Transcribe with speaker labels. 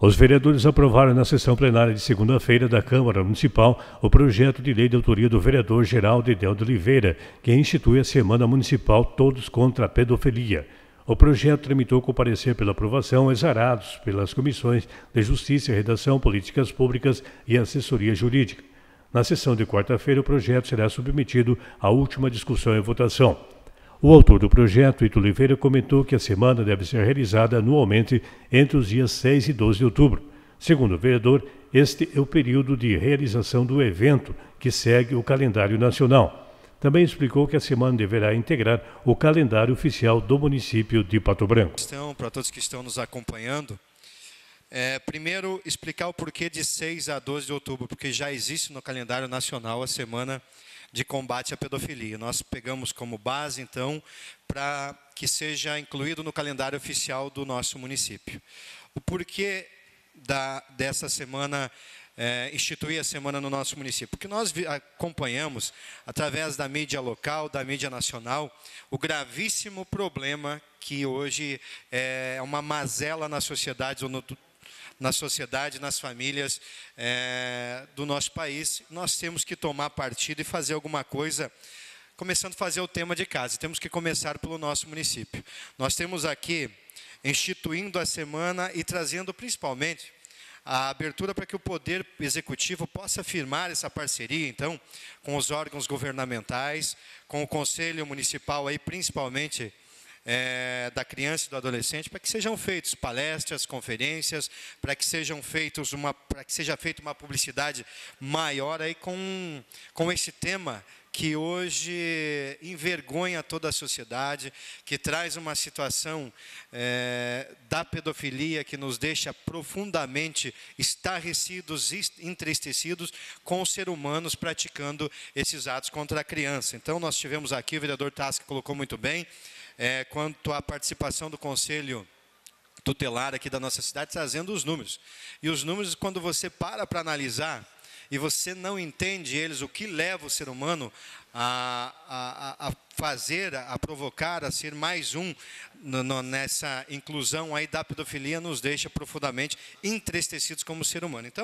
Speaker 1: Os vereadores aprovaram na sessão plenária de segunda-feira da Câmara Municipal o projeto de lei de autoria do vereador Geraldo Edel de Oliveira, que institui a Semana Municipal Todos contra a Pedofilia. O projeto tramitou com parecer pela aprovação, exarados pelas comissões de Justiça, Redação, Políticas Públicas e Assessoria Jurídica. Na sessão de quarta-feira, o projeto será submetido à última discussão e votação. O autor do projeto, Ito Oliveira, comentou que a semana deve ser realizada anualmente entre os dias 6 e 12 de outubro. Segundo o vereador, este é o período de realização do evento, que segue o calendário nacional. Também explicou que a semana deverá integrar o calendário oficial do município de Pato Branco.
Speaker 2: Então, para todos que estão nos acompanhando, é, primeiro, explicar o porquê de 6 a 12 de outubro, porque já existe no calendário nacional a semana de combate à pedofilia. Nós pegamos como base, então, para que seja incluído no calendário oficial do nosso município. O porquê da, dessa semana é, instituir a semana no nosso município. Porque nós acompanhamos, através da mídia local, da mídia nacional, o gravíssimo problema que hoje é uma mazela na sociedade na sociedade, nas famílias é, do nosso país. Nós temos que tomar partido e fazer alguma coisa, começando a fazer o tema de casa. Temos que começar pelo nosso município. Nós temos aqui instituindo a semana e trazendo principalmente a abertura para que o poder executivo possa firmar essa parceria, então, com os órgãos governamentais, com o conselho municipal aí, principalmente é, da criança e do adolescente, para que sejam feitas palestras, conferências, para que sejam feitos uma, para que seja feita uma publicidade maior aí com, com esse tema que hoje envergonha toda a sociedade, que traz uma situação é, da pedofilia que nos deixa profundamente estarrecidos e entristecidos com os seres humanos praticando esses atos contra a criança. Então, nós tivemos aqui, o vereador Tasca colocou muito bem, é, quanto à participação do Conselho Tutelar aqui da nossa cidade, trazendo os números. E os números, quando você para para analisar e você não entende eles, o que leva o ser humano a, a, a fazer, a provocar, a ser mais um no, no, nessa inclusão aí da pedofilia, nos deixa profundamente entristecidos como ser humano. Então,